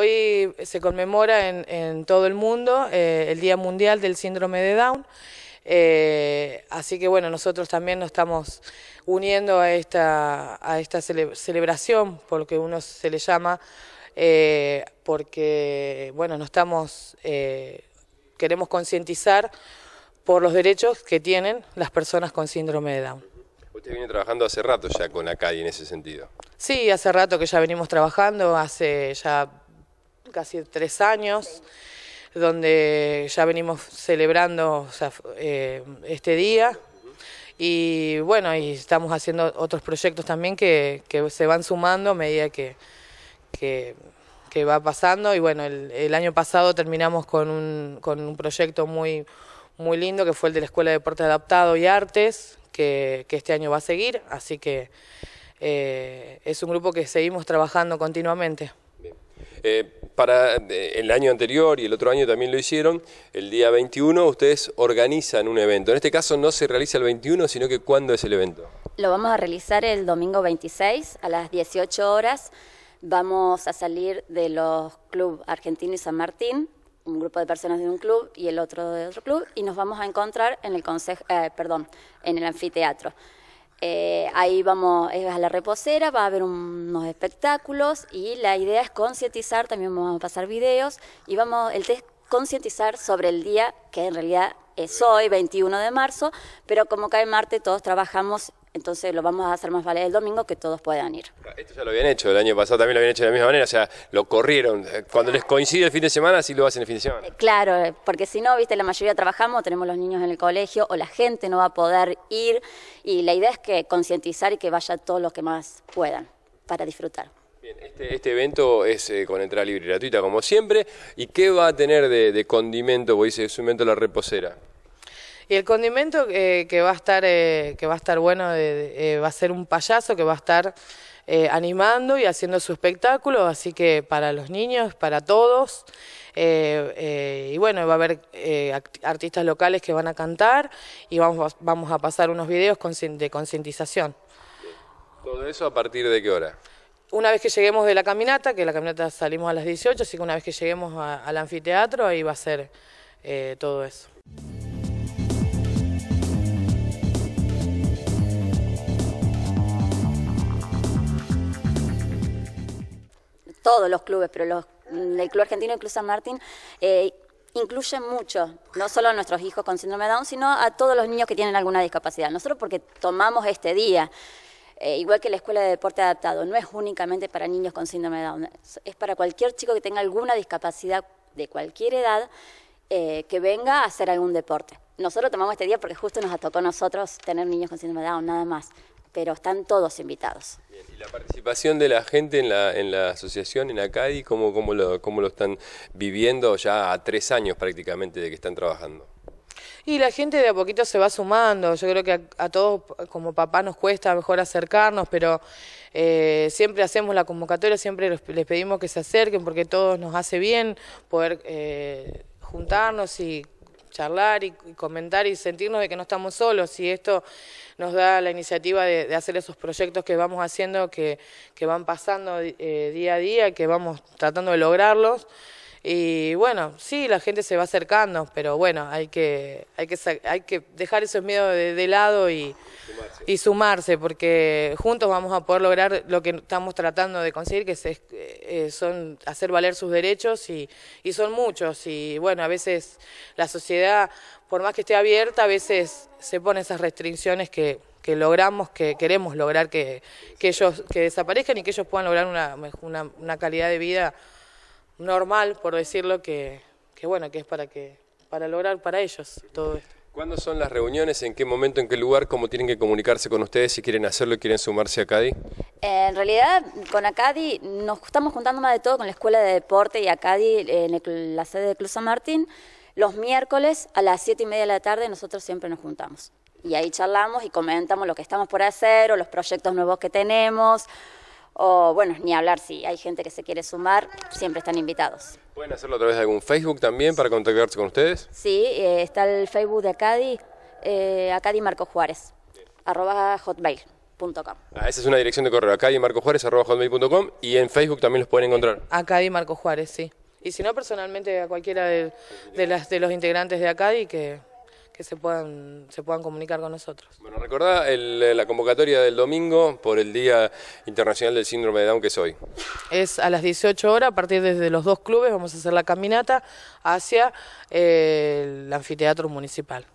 Hoy eh, se conmemora en, todo el mundo eh, el Día Mundial del Síndrome de Down. Eh, así que bueno, nosotros también nos estamos uniendo a esta, a esta celebración, porque lo uno se le llama, porque bueno, nos estamos, queremos concientizar por los derechos que tienen las personas con síndrome de Down. Usted viene trabajando hace rato ya con ACAI en ese sentido. Sí, hace rato que ya venimos trabajando, hace ya casi tres años, donde ya venimos celebrando eh, este día. Y bueno, y estamos haciendo otros proyectos también que, que se van sumando a medida que, que, va pasando. Y bueno, el, año pasado terminamos con un, con un proyecto muy, muy lindo que fue el de la Escuela de Deporte Adaptado y Artes, que, este año va a seguir. Así que eh, es un grupo que seguimos trabajando continuamente. Bien. Eh, para eh, el año anterior y el otro año también lo hicieron, el día 21 ustedes organizan un evento. En este caso no se realiza el 21, sino que ¿cuándo es el evento? Lo vamos a realizar el domingo 26 a las 18 horas. Vamos a salir de los clubes Argentino y San Martín, un grupo de personas de un club y el otro de otro club, y nos vamos a encontrar en el, eh, perdón, en el anfiteatro. Eh, ahí vamos, a la reposera, va a haber unos espectáculos y la idea es concientizar, también vamos a pasar videos y vamos, el test concientizar sobre el día que en realidad es hoy, 21 de marzo, pero como cae Marte, todos trabajamos entonces lo vamos a hacer más vale el domingo que todos puedan ir. Esto ya lo habían hecho, el año pasado también lo habían hecho de la misma manera, o sea, lo corrieron. Eh, cuando les coincide el fin de semana, sí lo hacen el fin de semana. Eh, claro, eh, porque si no, viste, la mayoría trabajamos, tenemos los niños en el colegio o la gente no va a poder ir y la idea es que concientizar y que vaya todos los que más puedan para disfrutar. Bien, este, este evento es con entrada libre y gratuita como siempre. ¿Y qué va a tener de, condimento? Porque dice, es un evento la reposera. Y el condimento eh, eh, que va a estar bueno eh, va a ser un payaso que va a estar animando y haciendo su espectáculo, así que para los niños, para todos. y bueno, va a haber artistas locales que van a cantar y vamos, a pasar unos videos de concientización. ¿Todo eso a partir de qué hora? una vez que lleguemos de la caminata, que la caminata salimos a las 18, así que una vez que lleguemos al anfiteatro, ahí va a ser todo eso. todos los clubes, pero el Club Argentino incluso San Martín eh, incluyen mucho, no solo a nuestros hijos con síndrome de Down, sino a todos los niños que tienen alguna discapacidad. Nosotros porque tomamos este día. Eh, igual que la Escuela de Deporte Adaptado, no es únicamente para niños con síndrome de Down, es para cualquier chico que tenga alguna discapacidad de cualquier edad eh, que venga a hacer algún deporte. Nosotros tomamos este día porque justo nos tocó a nosotros tener niños con síndrome de Down, nada más pero están todos invitados. ¿Y la participación de la gente en la, en la asociación, en ACADI, cómo, cómo, lo, lo están viviendo ya a tres años prácticamente de que están trabajando? Y la gente de a poquito se va sumando. Yo creo que a, todos, como papá, nos cuesta mejor acercarnos, pero eh, siempre hacemos la convocatoria, siempre les pedimos que se acerquen porque todos nos hace bien poder eh, juntarnos y charlar y, comentar y sentirnos de que no estamos solos y esto nos da la iniciativa de, hacer esos proyectos que vamos haciendo, que, van pasando eh, día a día, que vamos tratando de lograrlos. Y bueno, sí, la gente se va acercando, pero bueno, hay que, hay que, hay que dejar esos miedos de, lado y sumarse. porque juntos vamos a poder lograr lo que estamos tratando de conseguir, que es eh, son hacer valer sus derechos y, son muchos. Y bueno, a veces la sociedad, por más que esté abierta, a veces se ponen esas restricciones que, que logramos, que queremos lograr que, ellos que desaparezcan y que ellos puedan lograr una calidad de vida normal, por decirlo, que, bueno, que es para, que, para lograr para ellos todo esto. ¿Cuándo son las reuniones? ¿En qué momento? ¿En qué lugar? ¿Cómo tienen que comunicarse con ustedes si quieren hacerlo y quieren sumarse a CADI? Eh, en realidad, con ACADI nos estamos juntando más de todo con la Escuela de Deporte y ACADI en la sede de Club San Martín. Los miércoles a las 7 y media de la tarde nosotros siempre nos juntamos. Y ahí charlamos y comentamos lo que estamos por hacer o los proyectos nuevos que tenemos o bueno, ni hablar si hay gente que se quiere sumar, siempre están invitados. ¿Pueden hacerlo a través de algún Facebook también para contactarse con ustedes? Sí, eh, está el Facebook de Acadi, eh, Acadi Marco Juárez, arroba hotmail. Ah, esa es una dirección de correo, hotmail.com, y en Facebook también los pueden encontrar. Acadi Marco Juárez, sí. Y si no, personalmente a cualquiera de, de, las, de los integrantes de Acadi que que se puedan, se puedan comunicar con nosotros. Bueno, recordá la convocatoria del domingo por el Día Internacional del Síndrome de Down, que es hoy. Es a las 18 horas, a partir desde los dos clubes, vamos a hacer la caminata hacia eh, el anfiteatro municipal.